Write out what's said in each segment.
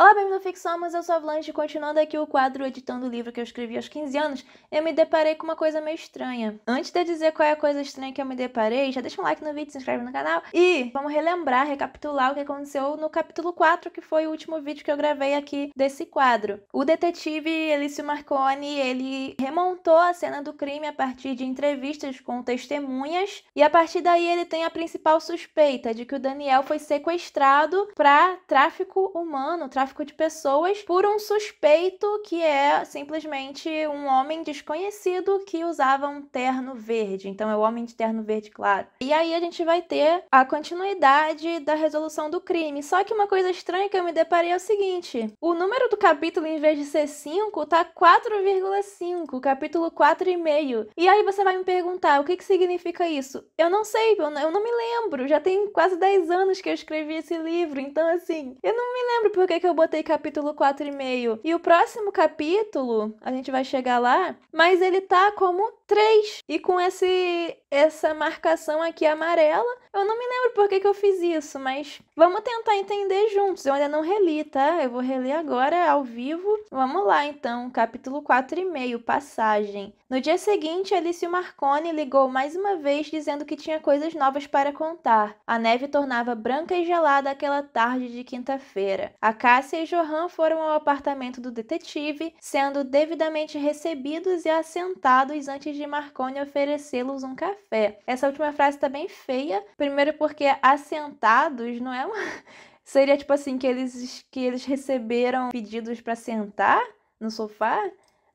Olá, bem-vindo ao Ficção, mas eu sou a Blanche, continuando aqui o quadro editando o livro que eu escrevi aos 15 anos, eu me deparei com uma coisa meio estranha. Antes de eu dizer qual é a coisa estranha que eu me deparei, já deixa um like no vídeo, se inscreve no canal e vamos relembrar, recapitular o que aconteceu no capítulo 4, que foi o último vídeo que eu gravei aqui desse quadro. O detetive Elício Marconi, ele remontou a cena do crime a partir de entrevistas com testemunhas e a partir daí ele tem a principal suspeita de que o Daniel foi sequestrado para tráfico humano, tráfico tráfico de pessoas por um suspeito que é simplesmente um homem desconhecido que usava um terno verde. Então é o homem de terno verde claro. E aí a gente vai ter a continuidade da resolução do crime. Só que uma coisa estranha que eu me deparei é o seguinte: o número do capítulo, em vez de ser 5, tá 4,5, capítulo 4,5. E aí você vai me perguntar o que, que significa isso? Eu não sei, eu não, eu não me lembro. Já tem quase 10 anos que eu escrevi esse livro, então assim, eu não me lembro por que, que eu botei capítulo 4,5. E o próximo capítulo, a gente vai chegar lá, mas ele tá como 3. E com esse essa marcação aqui amarela, eu não me lembro por que, que eu fiz isso, mas vamos tentar entender juntos. Eu ainda não reli, tá? Eu vou reler agora ao vivo. Vamos lá então, capítulo 4,5, passagem. No dia seguinte, Alice Marconi ligou mais uma vez dizendo que tinha coisas novas para contar. A neve tornava branca e gelada aquela tarde de quinta-feira. A Cássia e Johan foram ao apartamento do detetive, sendo devidamente recebidos e assentados antes de Marconi oferecê-los um café. Essa última frase tá bem feia, primeiro porque assentados não é uma. Seria tipo assim que eles que eles receberam pedidos para sentar no sofá?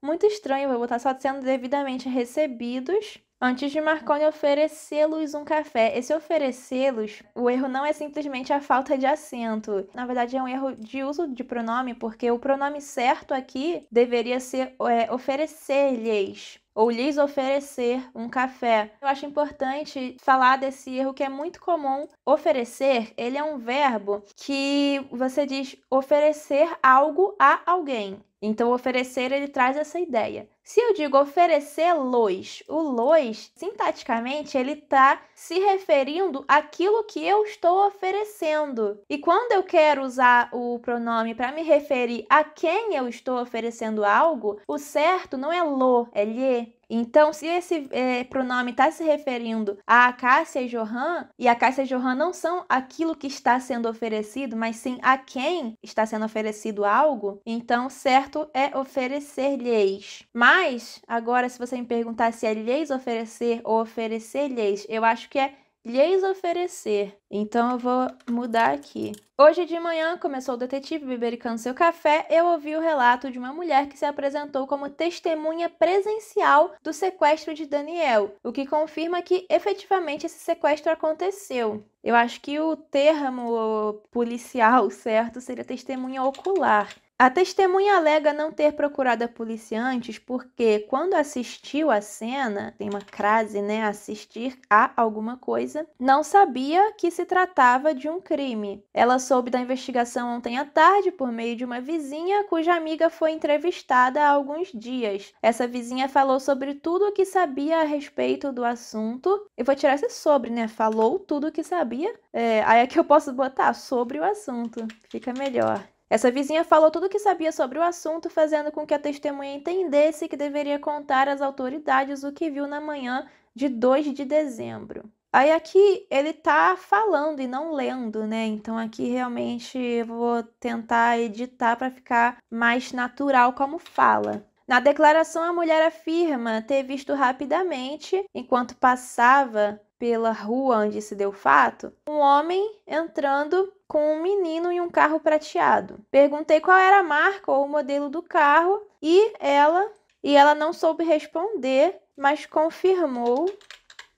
Muito estranho, vou botar só sendo devidamente recebidos antes de Marconi oferecê-los um café. Esse oferecê-los, o erro não é simplesmente a falta de acento. Na verdade, é um erro de uso de pronome, porque o pronome certo aqui deveria ser é, oferecer-lhes ou lhes oferecer um café. Eu acho importante falar desse erro que é muito comum. Oferecer, ele é um verbo que você diz oferecer algo a alguém. Então, oferecer ele traz essa ideia. Se eu digo oferecer lois, o lois, sintaticamente, ele está se referindo àquilo que eu estou oferecendo. E quando eu quero usar o pronome para me referir a quem eu estou oferecendo algo, o certo não é lo, é lhe. Então, se esse é, pronome está se referindo a Acácia e Johan, e Acácia e Johan não são aquilo que está sendo oferecido, mas sim a quem está sendo oferecido algo, então certo é oferecer-lhes. Mas, agora, se você me perguntar se é lhes oferecer ou oferecer-lhes, eu acho que é lhes oferecer. Então eu vou mudar aqui. Hoje de manhã começou o detetive bebericando seu café. Eu ouvi o relato de uma mulher que se apresentou como testemunha presencial do sequestro de Daniel, o que confirma que efetivamente esse sequestro aconteceu. Eu acho que o termo policial certo seria testemunha ocular. A testemunha alega não ter procurado a polícia antes porque, quando assistiu à cena, tem uma crase, né? Assistir a alguma coisa, não sabia que se tratava de um crime. Ela soube da investigação ontem à tarde por meio de uma vizinha cuja amiga foi entrevistada há alguns dias. Essa vizinha falou sobre tudo o que sabia a respeito do assunto. Eu vou tirar esse sobre, né? Falou tudo o que sabia. É, aí é que eu posso botar sobre o assunto. Fica melhor. Essa vizinha falou tudo o que sabia sobre o assunto, fazendo com que a testemunha entendesse que deveria contar às autoridades o que viu na manhã de 2 de dezembro. Aí aqui ele tá falando e não lendo, né? Então aqui realmente eu vou tentar editar para ficar mais natural como fala. Na declaração, a mulher afirma ter visto rapidamente, enquanto passava pela rua onde se deu o fato, um homem entrando com um menino e um carro prateado. Perguntei qual era a marca ou o modelo do carro e ela e ela não soube responder, mas confirmou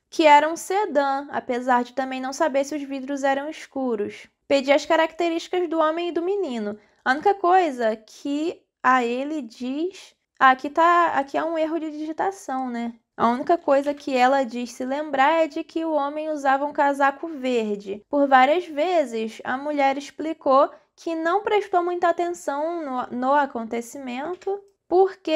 que era um sedã, apesar de também não saber se os vidros eram escuros. Pedi as características do homem e do menino. A única coisa que a ele diz, ah, aqui tá, aqui é um erro de digitação, né? A única coisa que ela diz se lembrar é de que o homem usava um casaco verde. Por várias vezes, a mulher explicou que não prestou muita atenção no, no acontecimento porque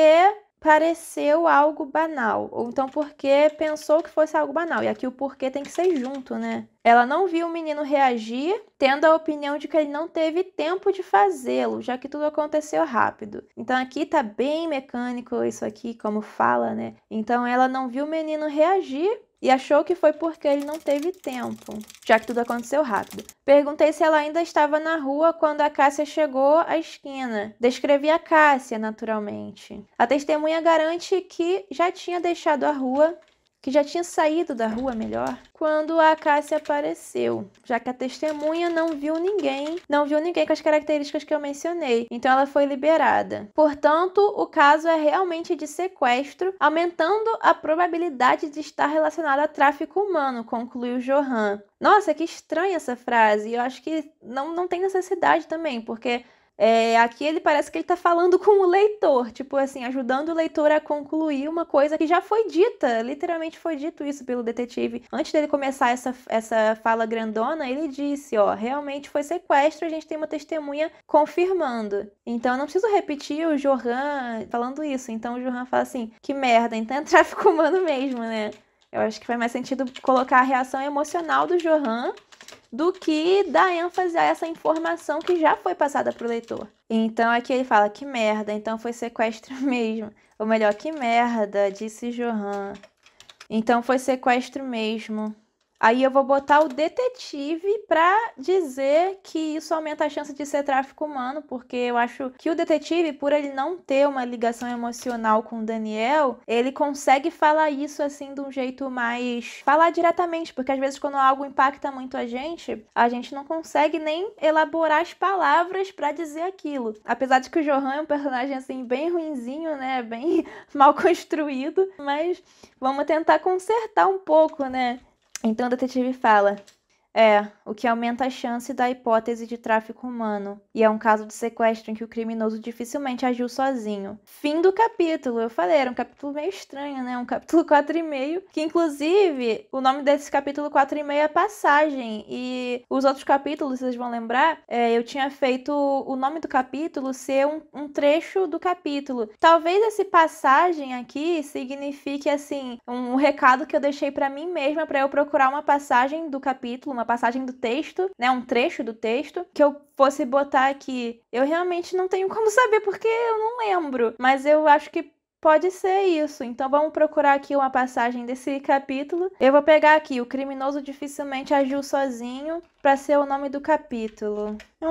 pareceu algo banal, ou então porque pensou que fosse algo banal. E aqui o porquê tem que ser junto, né? Ela não viu o menino reagir, tendo a opinião de que ele não teve tempo de fazê-lo, já que tudo aconteceu rápido. Então aqui tá bem mecânico isso aqui, como fala, né? Então ela não viu o menino reagir, e achou que foi porque ele não teve tempo, já que tudo aconteceu rápido. Perguntei se ela ainda estava na rua quando a Cássia chegou à esquina. Descrevi a Cássia, naturalmente. A testemunha garante que já tinha deixado a rua que já tinha saído da rua melhor, quando a Cássia apareceu, já que a testemunha não viu ninguém, não viu ninguém com as características que eu mencionei, então ela foi liberada. Portanto, o caso é realmente de sequestro, aumentando a probabilidade de estar relacionado a tráfico humano, concluiu Johan. Nossa, que estranha essa frase, eu acho que não, não tem necessidade também, porque é, aqui ele parece que ele está falando com o leitor, tipo assim, ajudando o leitor a concluir uma coisa que já foi dita, literalmente foi dito isso pelo detetive. Antes dele começar essa, essa fala grandona, ele disse: Ó, realmente foi sequestro, a gente tem uma testemunha confirmando. Então eu não preciso repetir o Johan falando isso. Então o Johan fala assim: Que merda, então é tráfico humano mesmo, né? Eu acho que faz mais sentido colocar a reação emocional do Johan do que dar ênfase a essa informação que já foi passada para o leitor. Então aqui ele fala: que merda, então foi sequestro mesmo. Ou melhor, que merda, disse Johan. Então foi sequestro mesmo. Aí eu vou botar o detetive para dizer que isso aumenta a chance de ser tráfico humano, porque eu acho que o detetive, por ele não ter uma ligação emocional com o Daniel, ele consegue falar isso assim de um jeito mais falar diretamente, porque às vezes quando algo impacta muito a gente, a gente não consegue nem elaborar as palavras para dizer aquilo. Apesar de que o Johan é um personagem assim bem ruinzinho, né, bem mal construído, mas vamos tentar consertar um pouco, né? Então o detetive fala: é, o que aumenta a chance da hipótese de tráfico humano. E é um caso de sequestro em que o criminoso dificilmente agiu sozinho. Fim do capítulo. Eu falei, era um capítulo meio estranho, né? Um capítulo 4,5. Que inclusive o nome desse capítulo 4,5 é Passagem. E os outros capítulos, vocês vão lembrar, é, eu tinha feito o nome do capítulo ser um, um trecho do capítulo. Talvez esse passagem aqui signifique, assim, um recado que eu deixei para mim mesma para eu procurar uma passagem do capítulo uma passagem do texto, né, um trecho do texto, que eu fosse botar aqui. Eu realmente não tenho como saber porque eu não lembro, mas eu acho que Pode ser isso. Então vamos procurar aqui uma passagem desse capítulo. Eu vou pegar aqui: o criminoso dificilmente agiu sozinho para ser o nome do capítulo é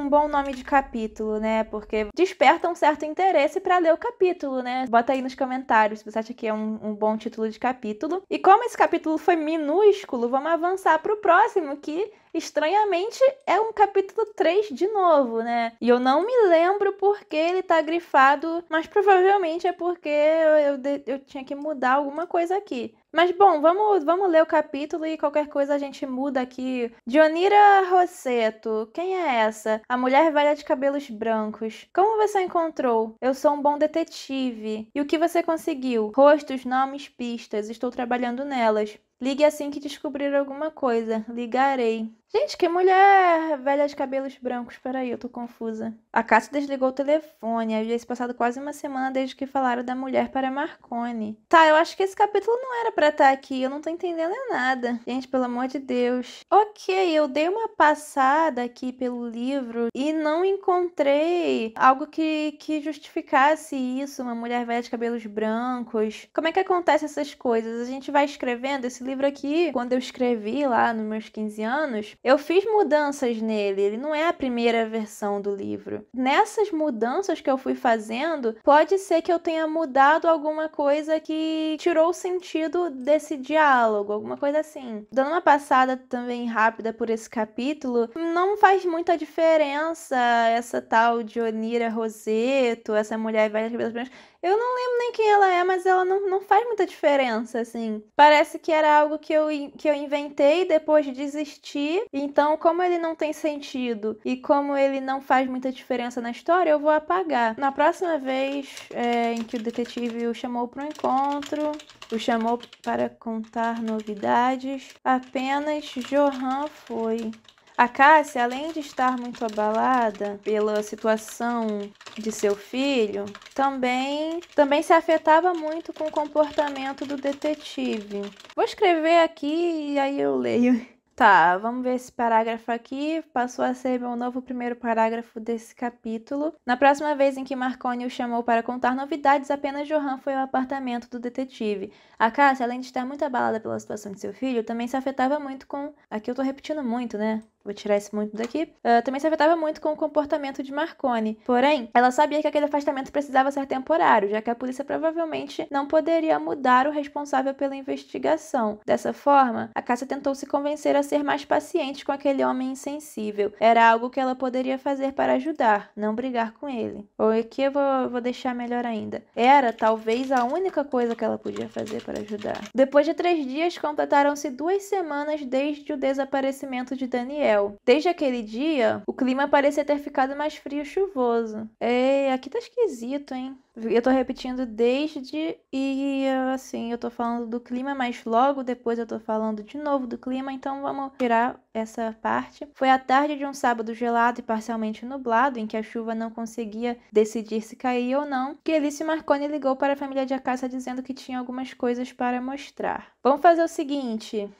um bom nome de capítulo, né? Porque desperta um certo interesse para ler o capítulo, né? Bota aí nos comentários se você acha que é um, um bom título de capítulo. E como esse capítulo foi minúsculo, vamos avançar para o próximo, que estranhamente é um capítulo 3 de novo, né? E eu não me lembro porque ele tá grifado, mas provavelmente é porque eu, eu, eu tinha que mudar alguma coisa aqui. Mas bom, vamos, vamos ler o capítulo e qualquer coisa a gente muda aqui. Dionira Rosseto, quem é essa? A mulher velha de cabelos brancos. Como você encontrou? Eu sou um bom detetive. E o que você conseguiu? Rostos, nomes, pistas. Estou trabalhando nelas. Ligue assim que descobrir alguma coisa. Ligarei. Gente, que mulher velha de cabelos brancos. Peraí, eu tô confusa. A Cássia desligou o telefone. Havia se passado quase uma semana desde que falaram da mulher para Marconi. Tá, eu acho que esse capítulo não era para estar tá aqui. Eu não tô entendendo é nada. Gente, pelo amor de Deus. Ok, eu dei uma passada aqui pelo livro e não encontrei algo que, que justificasse isso. Uma mulher velha de cabelos brancos. Como é que acontece essas coisas? A gente vai escrevendo esse livro aqui, quando eu escrevi lá nos meus 15 anos, eu fiz mudanças nele, ele não é a primeira versão do livro. Nessas mudanças que eu fui fazendo, pode ser que eu tenha mudado alguma coisa que tirou o sentido desse diálogo, alguma coisa assim. Dando uma passada também rápida por esse capítulo, não faz muita diferença essa tal de Onira Roseto, essa mulher velha de cabeça branca. Eu não lembro nem quem ela é, mas ela não, não faz muita diferença, assim. Parece que era algo que eu, que eu inventei depois de desistir. Então, como ele não tem sentido e como ele não faz muita diferença na história, eu vou apagar. Na próxima vez é, em que o detetive o chamou para um encontro, o chamou para contar novidades, apenas Johan foi. A Cássia, além de estar muito abalada pela situação de seu filho, também, também se afetava muito com o comportamento do detetive. Vou escrever aqui e aí eu leio. Tá, vamos ver esse parágrafo aqui. Passou a ser meu novo primeiro parágrafo desse capítulo. Na próxima vez em que Marconi o chamou para contar novidades, apenas Johan foi ao apartamento do detetive. A Cássia, além de estar muito abalada pela situação de seu filho, também se afetava muito com. Aqui eu tô repetindo muito, né? Vou tirar esse muito daqui. Uh, também se afetava muito com o comportamento de Marconi. Porém, ela sabia que aquele afastamento precisava ser temporário, já que a polícia provavelmente não poderia mudar o responsável pela investigação. Dessa forma, a Cássia tentou se convencer a ser mais paciente com aquele homem insensível. Era algo que ela poderia fazer para ajudar, não brigar com ele. Ou aqui eu vou, vou deixar melhor ainda. Era, talvez, a única coisa que ela podia fazer para ajudar. Depois de três dias, completaram-se duas semanas desde o desaparecimento de Daniel. Desde aquele dia, o clima parecia ter ficado mais frio e chuvoso. É, aqui tá esquisito, hein? Eu tô repetindo desde e assim, eu tô falando do clima, mas logo depois eu tô falando de novo do clima, então vamos tirar essa parte. Foi a tarde de um sábado gelado e parcialmente nublado, em que a chuva não conseguia decidir se cair ou não, que Alice Marconi ligou para a família de Acácia dizendo que tinha algumas coisas para mostrar. Vamos fazer o seguinte,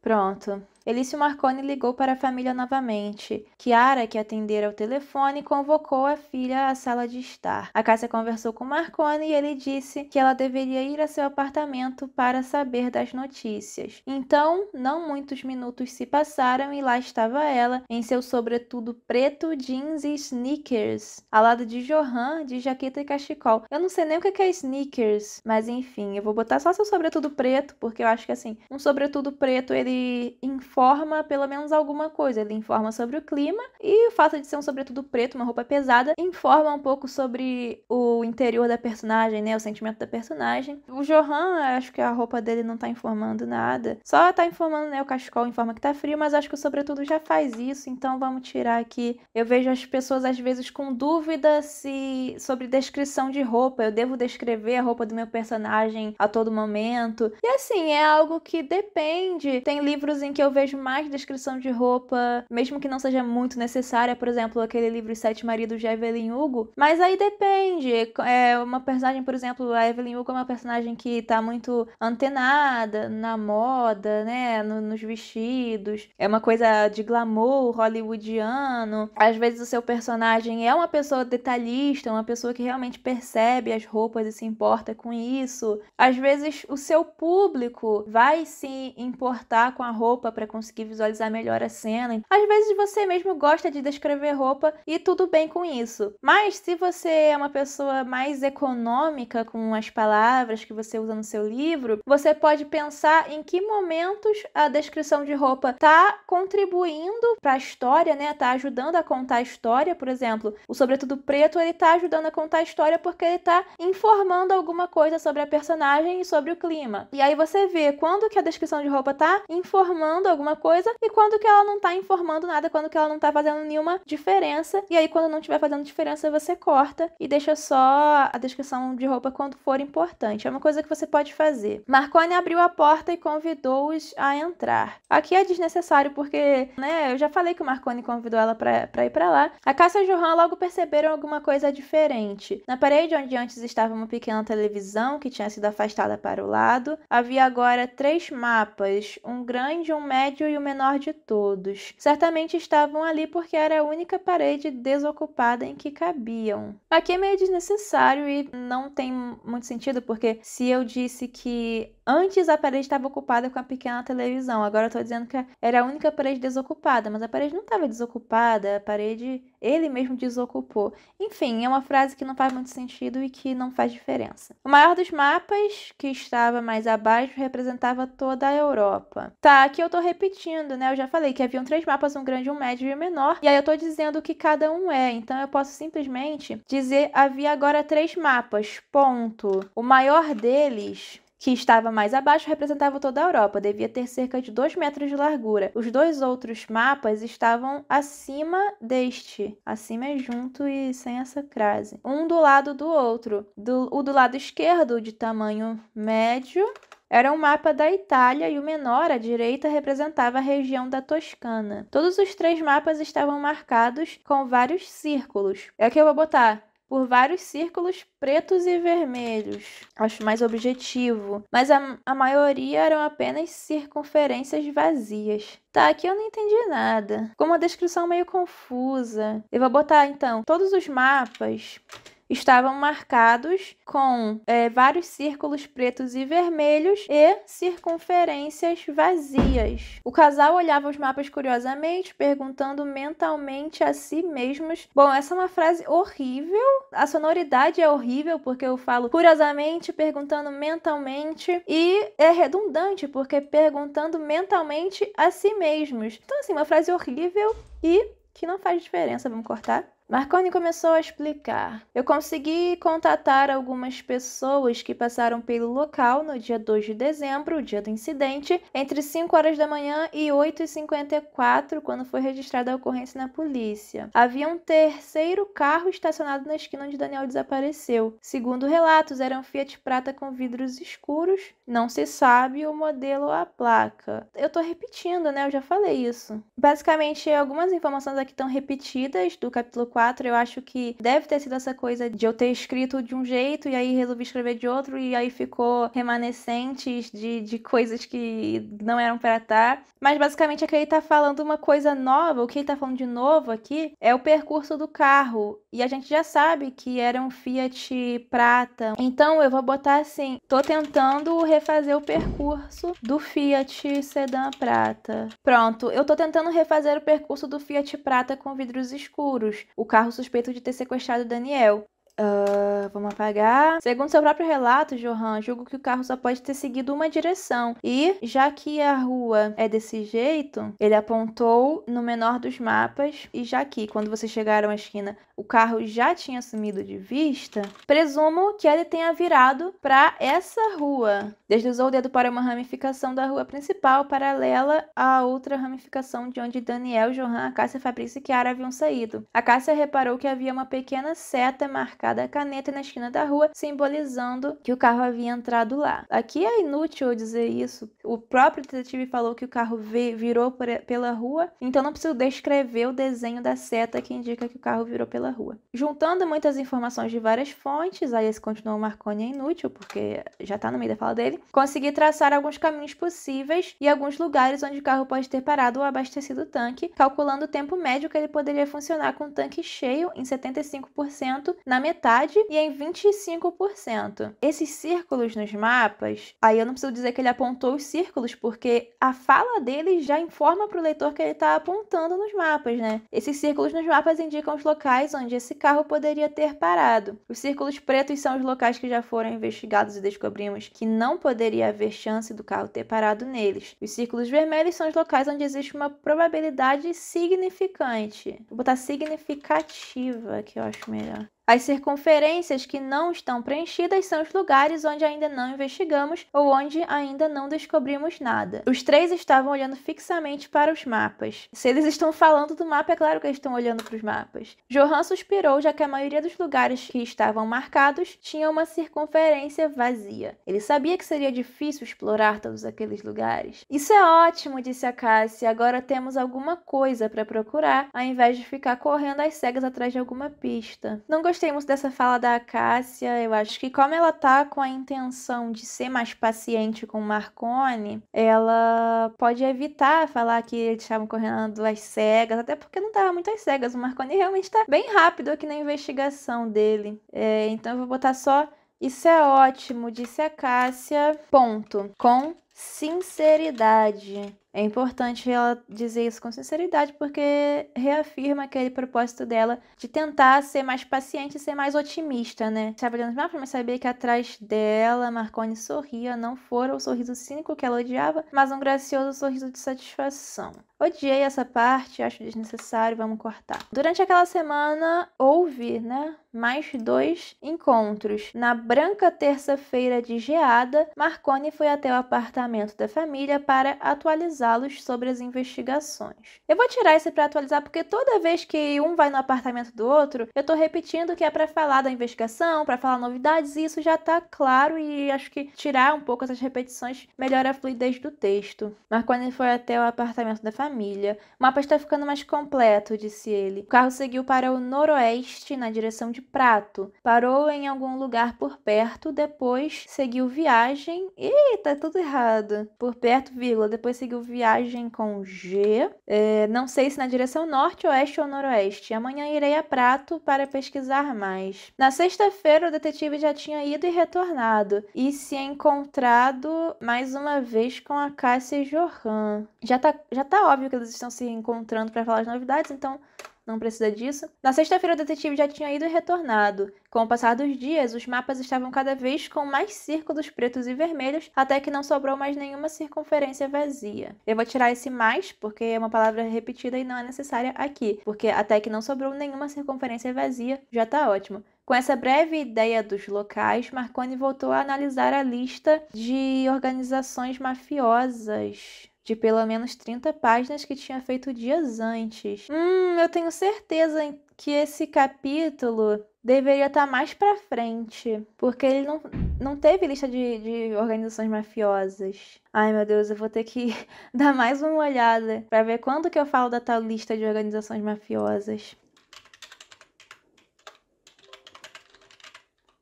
Pronto. Elício Marconi ligou para a família novamente. Chiara, que atendera o telefone, convocou a filha à sala de estar. A Cássia conversou com Marconi e ele disse que ela deveria ir a seu apartamento para saber das notícias. Então, não muitos minutos se passaram e lá estava ela, em seu sobretudo preto, jeans e sneakers, ao lado de Johan, de jaqueta e cachecol. Eu não sei nem o que é sneakers, mas enfim, eu vou botar só seu sobretudo preto, porque eu acho que assim, um sobretudo preto ele infla informa pelo menos alguma coisa. Ele informa sobre o clima e o fato de ser um sobretudo preto, uma roupa pesada, informa um pouco sobre o interior da personagem, né? O sentimento da personagem. O Johan, acho que a roupa dele não tá informando nada. Só tá informando, né? O cachecol informa que tá frio, mas acho que o sobretudo já faz isso, então vamos tirar aqui. Eu vejo as pessoas às vezes com dúvida se sobre descrição de roupa. Eu devo descrever a roupa do meu personagem a todo momento. E assim, é algo que depende. Tem livros em que eu vejo mais descrição de roupa, mesmo que não seja muito necessária, por exemplo, aquele livro Sete Maridos de Evelyn Hugo. Mas aí depende. É uma personagem, por exemplo, a Evelyn Hugo é uma personagem que tá muito antenada na moda, né? No, nos vestidos. É uma coisa de glamour hollywoodiano. Às vezes o seu personagem é uma pessoa detalhista, uma pessoa que realmente percebe as roupas e se importa com isso. Às vezes o seu público vai se importar com a roupa para conseguir visualizar melhor a cena. Às vezes você mesmo gosta de descrever roupa e tudo bem com isso. Mas se você é uma pessoa mais econômica com as palavras que você usa no seu livro, você pode pensar em que momentos a descrição de roupa tá contribuindo para a história, né? Tá ajudando a contar a história, por exemplo, o sobretudo preto, ele tá ajudando a contar a história porque ele tá informando alguma coisa sobre a personagem e sobre o clima. E aí você vê quando que a descrição de roupa tá informando alguma coisa e quando que ela não tá informando nada, quando que ela não tá fazendo nenhuma diferença. E aí, quando não tiver fazendo diferença, você corta e deixa só a descrição de roupa quando for importante. É uma coisa que você pode fazer. Marconi abriu a porta e convidou-os a entrar. Aqui é desnecessário porque, né, eu já falei que o Marconi convidou ela para ir para lá. A Cássia e o Johan logo perceberam alguma coisa diferente. Na parede onde antes estava uma pequena televisão que tinha sido afastada para o lado, havia agora três mapas, um grande, um médio médio e o menor de todos. Certamente estavam ali porque era a única parede desocupada em que cabiam. Aqui é meio desnecessário e não tem muito sentido, porque se eu disse que antes a parede estava ocupada com a pequena televisão, agora eu tô dizendo que era a única parede desocupada, mas a parede não estava desocupada, a parede ele mesmo desocupou. Enfim, é uma frase que não faz muito sentido e que não faz diferença. O maior dos mapas, que estava mais abaixo, representava toda a Europa. Tá, aqui eu tô repetindo, né? Eu já falei que haviam três mapas, um grande, um médio e um menor. E aí eu tô dizendo o que cada um é. Então eu posso simplesmente dizer havia agora três mapas. Ponto. O maior deles que estava mais abaixo representava toda a Europa, devia ter cerca de 2 metros de largura. Os dois outros mapas estavam acima deste. Acima é junto e sem essa crase. Um do lado do outro. Do, o do lado esquerdo, de tamanho médio, era um mapa da Itália e o menor à direita representava a região da Toscana. Todos os três mapas estavam marcados com vários círculos. É que eu vou botar por vários círculos pretos e vermelhos. Acho mais objetivo. Mas a, a maioria eram apenas circunferências vazias. Tá, aqui eu não entendi nada. Com uma descrição meio confusa. Eu vou botar então todos os mapas estavam marcados com é, vários círculos pretos e vermelhos e circunferências vazias. O casal olhava os mapas curiosamente, perguntando mentalmente a si mesmos. Bom, essa é uma frase horrível. A sonoridade é horrível porque eu falo curiosamente, perguntando mentalmente e é redundante porque perguntando mentalmente a si mesmos. Então assim, uma frase horrível e que não faz diferença, vamos cortar. Marconi começou a explicar. Eu consegui contatar algumas pessoas que passaram pelo local no dia 2 de dezembro, o dia do incidente, entre 5 horas da manhã e 8h54, quando foi registrada a ocorrência na polícia. Havia um terceiro carro estacionado na esquina onde Daniel desapareceu. Segundo relatos, era um Fiat Prata com vidros escuros. Não se sabe o modelo ou a placa. Eu tô repetindo, né? Eu já falei isso. Basicamente, algumas informações aqui estão repetidas do capítulo 4. 4, eu acho que deve ter sido essa coisa de eu ter escrito de um jeito e aí resolvi escrever de outro e aí ficou remanescentes de, de coisas que não eram para estar. Mas basicamente é que ele tá falando uma coisa nova, o que ele tá falando de novo aqui é o percurso do carro. E a gente já sabe que era um Fiat Prata. Então eu vou botar assim: tô tentando refazer o percurso do Fiat Sedan Prata. Pronto, eu tô tentando refazer o percurso do Fiat Prata com vidros escuros. O carro suspeito de ter sequestrado Daniel, Uh, vamos apagar. Segundo seu próprio relato, Johan, julgo que o carro só pode ter seguido uma direção. E, já que a rua é desse jeito, ele apontou no menor dos mapas. E já que, quando vocês chegaram à esquina, o carro já tinha sumido de vista, presumo que ele tenha virado para essa rua. Deslizou o dedo para uma ramificação da rua principal, paralela à outra ramificação de onde Daniel, Johan, Cássia, Fabrício e Kiara haviam saído. A Cássia reparou que havia uma pequena seta marcada colocado a caneta na esquina da rua, simbolizando que o carro havia entrado lá. Aqui é inútil dizer isso. O próprio detetive falou que o carro virou pela rua, então não preciso descrever o desenho da seta que indica que o carro virou pela rua. Juntando muitas informações de várias fontes, aí esse continuou Marconi é inútil, porque já está no meio da fala dele, consegui traçar alguns caminhos possíveis e alguns lugares onde o carro pode ter parado ou abastecido o tanque, calculando o tempo médio que ele poderia funcionar com o tanque cheio em 75% na metade metade e é em 25%. Esses círculos nos mapas, aí eu não preciso dizer que ele apontou os círculos, porque a fala dele já informa para o leitor que ele está apontando nos mapas, né? Esses círculos nos mapas indicam os locais onde esse carro poderia ter parado. Os círculos pretos são os locais que já foram investigados e descobrimos que não poderia haver chance do carro ter parado neles. Os círculos vermelhos são os locais onde existe uma probabilidade significante. Vou botar significativa, que eu acho melhor. As circunferências que não estão preenchidas são os lugares onde ainda não investigamos ou onde ainda não descobrimos nada. Os três estavam olhando fixamente para os mapas. Se eles estão falando do mapa, é claro que eles estão olhando para os mapas. Johan suspirou, já que a maioria dos lugares que estavam marcados tinha uma circunferência vazia. Ele sabia que seria difícil explorar todos aqueles lugares. Isso é ótimo, disse a Cassie. Agora temos alguma coisa para procurar, ao invés de ficar correndo às cegas atrás de alguma pista. Não gostei muito dessa fala da Cássia. Eu acho que como ela tá com a intenção de ser mais paciente com o Marconi, ela pode evitar falar que eles estavam correndo às cegas, até porque não tava muito às cegas. O Marconi realmente tá bem rápido aqui na investigação dele. É, então eu vou botar só isso é ótimo, disse a Cássia. Ponto. Com sinceridade. É importante ela dizer isso com sinceridade, porque reafirma aquele propósito dela de tentar ser mais paciente e ser mais otimista, né? Estava olhando os mapas, mas sabia que atrás dela Marconi sorria, não fora o sorriso cínico que ela odiava, mas um gracioso sorriso de satisfação. Odiei essa parte, acho desnecessário, vamos cortar. Durante aquela semana houve, né, mais dois encontros. Na branca terça-feira de geada, Marconi foi até o apartamento da família para atualizá-los sobre as investigações. Eu vou tirar esse para atualizar porque toda vez que um vai no apartamento do outro, eu tô repetindo que é para falar da investigação, para falar novidades e isso já tá claro e acho que tirar um pouco essas repetições melhora a fluidez do texto. Marconi foi até o apartamento da família família. O mapa está ficando mais completo, disse ele. O carro seguiu para o noroeste, na direção de Prato. Parou em algum lugar por perto, depois seguiu viagem. Ih, tá tudo errado. Por perto, vírgula. Depois seguiu viagem com G. É, não sei se na direção norte, oeste ou noroeste. Amanhã irei a Prato para pesquisar mais. Na sexta-feira, o detetive já tinha ido e retornado. E se encontrado mais uma vez com a Cássia Johan. Já tá, já tá óbvio óbvio que eles estão se encontrando para falar as novidades, então não precisa disso. Na sexta-feira, o detetive já tinha ido e retornado. Com o passar dos dias, os mapas estavam cada vez com mais círculos pretos e vermelhos, até que não sobrou mais nenhuma circunferência vazia. Eu vou tirar esse mais, porque é uma palavra repetida e não é necessária aqui, porque até que não sobrou nenhuma circunferência vazia, já está ótimo. Com essa breve ideia dos locais, Marconi voltou a analisar a lista de organizações mafiosas de pelo menos 30 páginas que tinha feito dias antes. Hum, eu tenho certeza que esse capítulo deveria estar tá mais para frente, porque ele não, não teve lista de, de organizações mafiosas. Ai meu Deus, eu vou ter que dar mais uma olhada para ver quando que eu falo da tal lista de organizações mafiosas.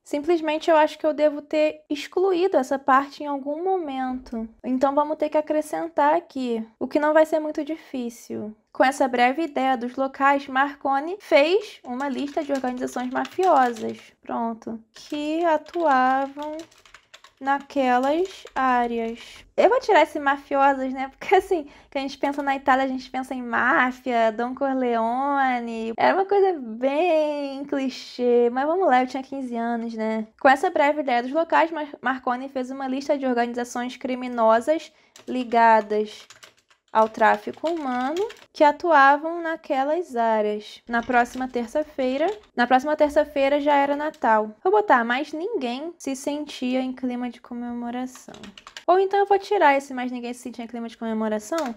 Simplesmente eu acho que eu devo ter excluído essa parte em algum momento. Então vamos ter que acrescentar aqui, o que não vai ser muito difícil. Com essa breve ideia dos locais, Marconi fez uma lista de organizações mafiosas, pronto, que atuavam naquelas áreas. Eu vou tirar esse mafiosos, né? Porque assim, que a gente pensa na Itália, a gente pensa em máfia, Don Corleone. Era uma coisa bem clichê, mas vamos lá, eu tinha 15 anos, né? Com essa breve ideia dos locais, Marconi fez uma lista de organizações criminosas ligadas ao tráfico humano que atuavam naquelas áreas. Na próxima terça-feira, na próxima terça-feira já era Natal. Vou botar, mais ninguém se sentia em clima de comemoração. Ou então eu vou tirar esse mais ninguém se sentia em clima de comemoração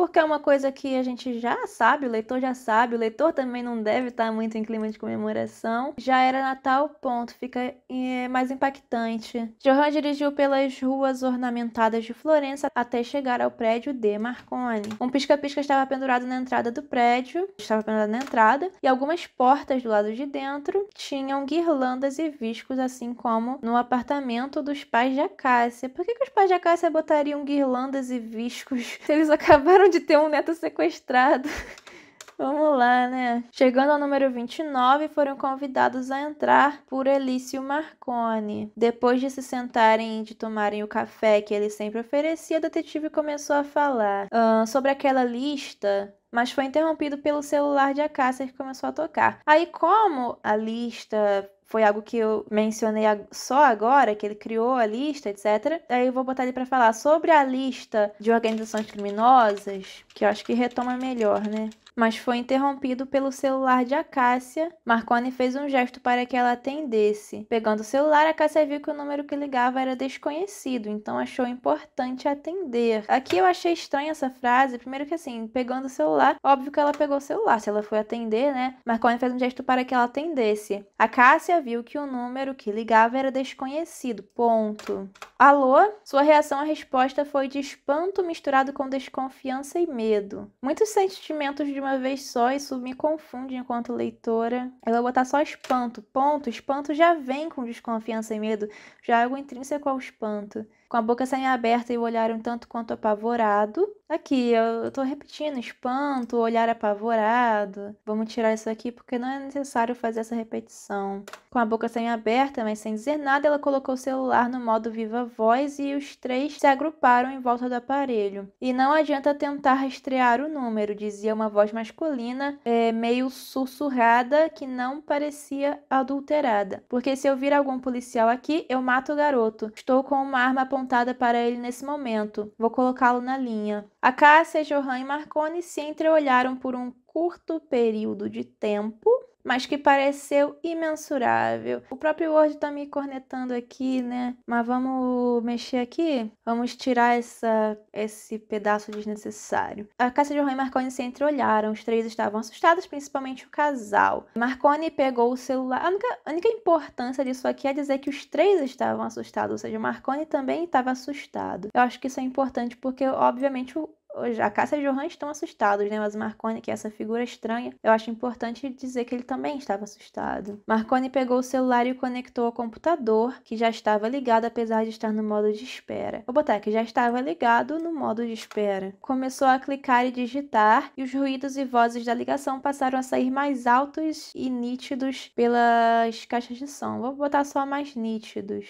porque é uma coisa que a gente já sabe, o leitor já sabe, o leitor também não deve estar muito em clima de comemoração. Já era Natal, ponto, fica é mais impactante. Johan dirigiu pelas ruas ornamentadas de Florença até chegar ao prédio de Marconi. Um pisca-pisca estava pendurado na entrada do prédio, estava pendurado na entrada, e algumas portas do lado de dentro tinham guirlandas e viscos, assim como no apartamento dos pais de Acácia. Por que, que os pais de Acácia botariam guirlandas e viscos se eles acabaram de ter um neto sequestrado. Vamos lá, né? Chegando ao número 29, foram convidados a entrar por Elício Marconi. Depois de se sentarem e de tomarem o café que ele sempre oferecia, o detetive começou a falar uh, sobre aquela lista mas foi interrompido pelo celular de Acácia que começou a tocar. Aí, como a lista foi algo que eu mencionei só agora, que ele criou a lista, etc. Aí eu vou botar ele para falar sobre a lista de organizações criminosas, que eu acho que retoma melhor, né? mas foi interrompido pelo celular de Acácia. Marconi fez um gesto para que ela atendesse. Pegando o celular, Acácia viu que o número que ligava era desconhecido, então achou importante atender. Aqui eu achei estranha essa frase, primeiro que assim, pegando o celular, óbvio que ela pegou o celular, se ela foi atender, né? Marconi fez um gesto para que ela atendesse. Acácia viu que o número que ligava era desconhecido. Ponto. Alô? Sua reação à resposta foi de espanto misturado com desconfiança e medo. Muitos sentimentos de uma uma vez só, isso me confunde enquanto leitora. Eu vou botar só espanto. Ponto. Espanto já vem com desconfiança e medo, já é algo intrínseco ao espanto com a boca semi-aberta e o olhar um tanto quanto apavorado. Aqui, eu, estou tô repetindo, espanto, olhar apavorado. Vamos tirar isso aqui porque não é necessário fazer essa repetição. Com a boca semi-aberta, mas sem dizer nada, ela colocou o celular no modo viva voz e os três se agruparam em volta do aparelho. E não adianta tentar rastrear o número, dizia uma voz masculina, é, meio sussurrada, que não parecia adulterada. Porque se eu vir algum policial aqui, eu mato o garoto. Estou com uma arma apontada apontada para ele nesse momento. Vou colocá-lo na linha. Cássia, Johan e Marconi se entreolharam por um curto período de tempo mas que pareceu imensurável. O próprio Word tá me cornetando aqui, né? Mas vamos mexer aqui? Vamos tirar essa, esse pedaço desnecessário. A Cassidy e Marconi se entreolharam. Os três estavam assustados, principalmente o casal. Marconi pegou o celular. A única, a única importância disso aqui é dizer que os três estavam assustados, ou seja, Marconi também estava assustado. Eu acho que isso é importante porque, obviamente, o Hoje, a Cássia e Johan estão assustados, né? Mas Marconi, que é essa figura estranha, eu acho importante dizer que ele também estava assustado. Marconi pegou o celular e o conectou ao computador, que já estava ligado apesar de estar no modo de espera. Vou botar que já estava ligado no modo de espera. Começou a clicar e digitar, e os ruídos e vozes da ligação passaram a sair mais altos e nítidos pelas caixas de som. Vou botar só mais nítidos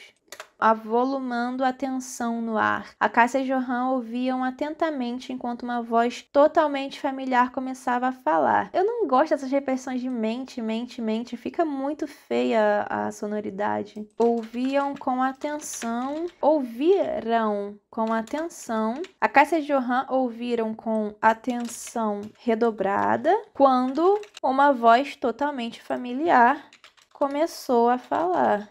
avolumando a tensão no ar. A Cássia e Johan ouviam atentamente enquanto uma voz totalmente familiar começava a falar. Eu não gosto dessas repetições de mente, mente, mente, fica muito feia a, sonoridade. Ouviam com atenção, ouviram com atenção. A Cássia e Johan ouviram com atenção redobrada quando uma voz totalmente familiar começou a falar.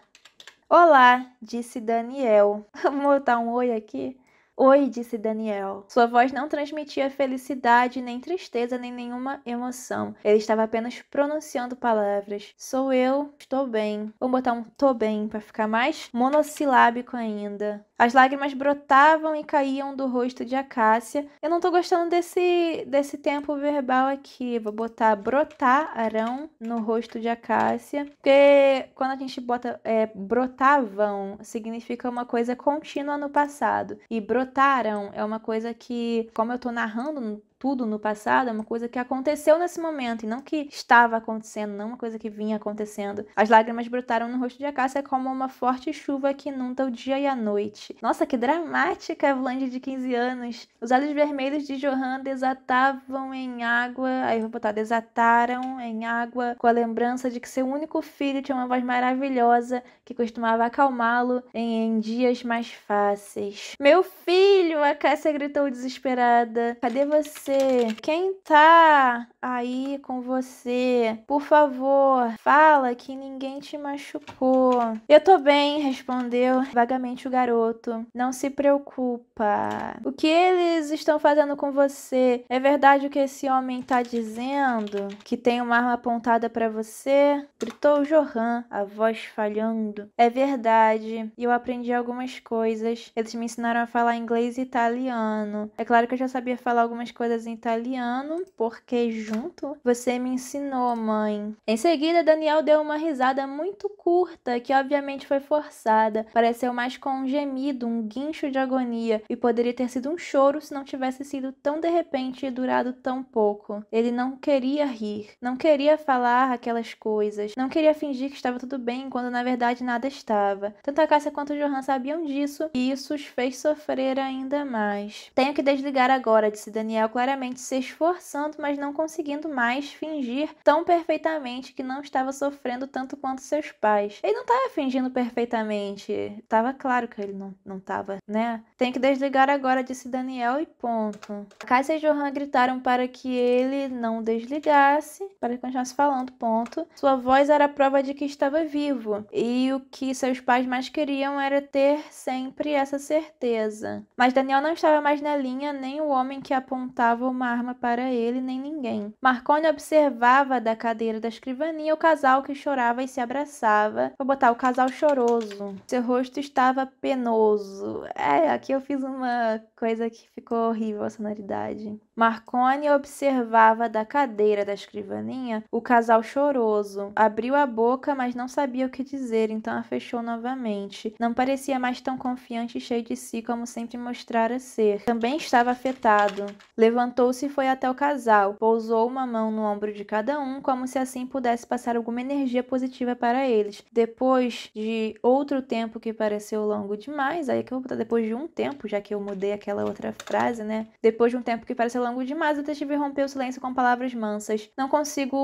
Olá, disse Daniel. Vamos botar um oi aqui? Oi, disse Daniel. Sua voz não transmitia felicidade, nem tristeza, nem nenhuma emoção. Ele estava apenas pronunciando palavras. Sou eu, estou bem. Vou botar um tô bem para ficar mais monossilábico ainda. As lágrimas brotavam e caíam do rosto de Acácia. Eu não tô gostando desse, desse tempo verbal aqui. Vou botar brotar arão no rosto de Acácia. Porque quando a gente bota é, brotavam, significa uma coisa contínua no passado. E brotaram é uma coisa que, como eu tô narrando tudo no passado é uma coisa que aconteceu nesse momento e não que estava acontecendo, não uma coisa que vinha acontecendo. As lágrimas brotaram no rosto de Acácia como uma forte chuva que inunda o dia e a noite. Nossa, que dramática, Evlandy de 15 anos. Os olhos vermelhos de Johan desatavam em água, aí vou botar desataram em água com a lembrança de que seu único filho tinha uma voz maravilhosa que costumava acalmá-lo em, em dias mais fáceis. Meu filho! Acácia gritou desesperada. Cadê você? você, quem tá aí com você, por favor, fala que ninguém te machucou. Eu tô bem, respondeu vagamente o garoto. Não se preocupa. O que eles estão fazendo com você? É verdade o que esse homem tá dizendo? Que tem uma arma apontada para você? Gritou Johan, a voz falhando. É verdade. E eu aprendi algumas coisas. Eles me ensinaram a falar inglês e italiano. É claro que eu já sabia falar algumas coisas em italiano, porque junto você me ensinou, mãe. Em seguida, Daniel deu uma risada muito curta, que obviamente foi forçada. Pareceu mais com um gemido, um guincho de agonia, e poderia ter sido um choro se não tivesse sido tão de repente e durado tão pouco. Ele não queria rir, não queria falar aquelas coisas, não queria fingir que estava tudo bem quando na verdade nada estava. Tanto a Cássia quanto o Johan sabiam disso, e isso os fez sofrer ainda mais. Tenho que desligar agora, disse Daniel claramente diariamente se esforçando, mas não conseguindo mais fingir tão perfeitamente que não estava sofrendo tanto quanto seus pais. Ele não estava fingindo perfeitamente, tava claro que ele não, não né? Tem que desligar agora, disse Daniel e ponto. Cássia e Johan gritaram para que ele não desligasse, para que continuasse falando, ponto. Sua voz era prova de que estava vivo, e o que seus pais mais queriam era ter sempre essa certeza. Mas Daniel não estava mais na linha, nem o homem que apontava apontava uma arma para ele nem ninguém. Marconi observava da cadeira da escrivaninha o casal que chorava e se abraçava. Vou botar o casal choroso. Seu rosto estava penoso. É, aqui eu fiz uma coisa que ficou horrível a sonoridade. Marconi observava da cadeira da escrivaninha o casal choroso. Abriu a boca, mas não sabia o que dizer, então a fechou novamente. Não parecia mais tão confiante e cheio de si como sempre mostrara ser. Também estava afetado. Levantou-se e foi até o casal. Pousou uma mão no ombro de cada um, como se assim pudesse passar alguma energia positiva para eles. Depois de outro tempo que pareceu longo demais, aí que eu vou botar depois de um tempo, já que eu mudei aquela aquela outra frase, né? Depois de um tempo que parece longo demais, o detetive rompeu o silêncio com palavras mansas. Não consigo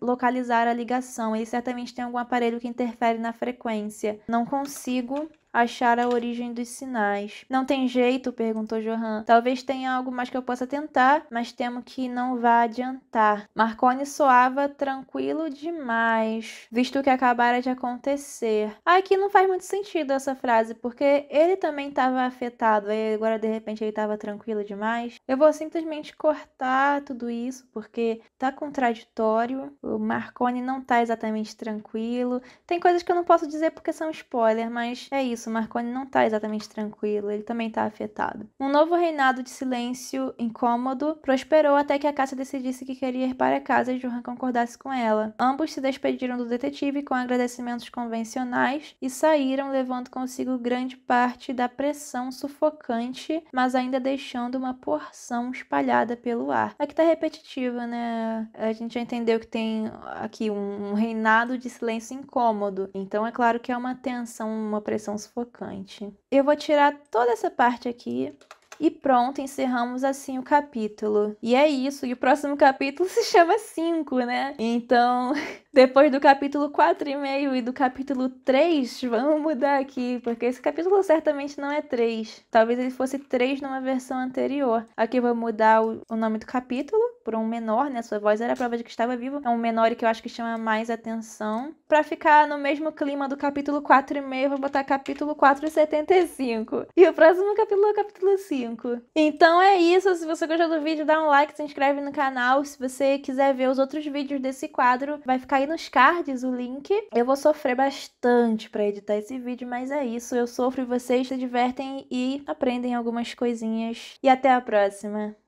localizar a ligação. Ele certamente tem algum aparelho que interfere na frequência. Não consigo achar a origem dos sinais. Não tem jeito? perguntou Johan. Talvez tenha algo mais que eu possa tentar, mas temo que não vá adiantar. Marconi soava tranquilo demais, visto o que acabara de acontecer. Aqui não faz muito sentido essa frase, porque ele também estava afetado, aí agora de repente ele estava tranquilo demais. Eu vou simplesmente cortar tudo isso, porque tá contraditório. O Marconi não tá exatamente tranquilo. Tem coisas que eu não posso dizer porque são spoiler, mas é isso isso, Marconi não está exatamente tranquilo, ele também está afetado. Um novo reinado de silêncio incômodo prosperou até que a Cássia decidisse que queria ir para casa e Johan concordasse com ela. Ambos se despediram do detetive com agradecimentos convencionais e saíram levando consigo grande parte da pressão sufocante, mas ainda deixando uma porção espalhada pelo ar. Aqui é está repetitiva, né? A gente já entendeu que tem aqui um reinado de silêncio incômodo, então é claro que é uma tensão, uma pressão sufocante sufocante. Eu vou tirar toda essa parte aqui e pronto, encerramos assim o capítulo. E é isso, e o próximo capítulo se chama 5, né? Então, depois do capítulo 4,5 e do capítulo 3, vamos mudar aqui, porque esse capítulo certamente não é 3. Talvez ele fosse 3 numa versão anterior. Aqui eu vou mudar o nome do capítulo por um menor, né? Sua voz era a prova de que estava vivo. É um menor que eu acho que chama mais atenção. Para ficar no mesmo clima do capítulo 4 e meio, vou botar capítulo 4,75. E o próximo capítulo é o capítulo 5. Então é isso. Se você gostou do vídeo, dá um like, se inscreve no canal. Se você quiser ver os outros vídeos desse quadro, vai ficar aí nos cards o link. Eu vou sofrer bastante para editar esse vídeo, mas é isso. Eu sofro e vocês se divertem e aprendem algumas coisinhas. E até a próxima!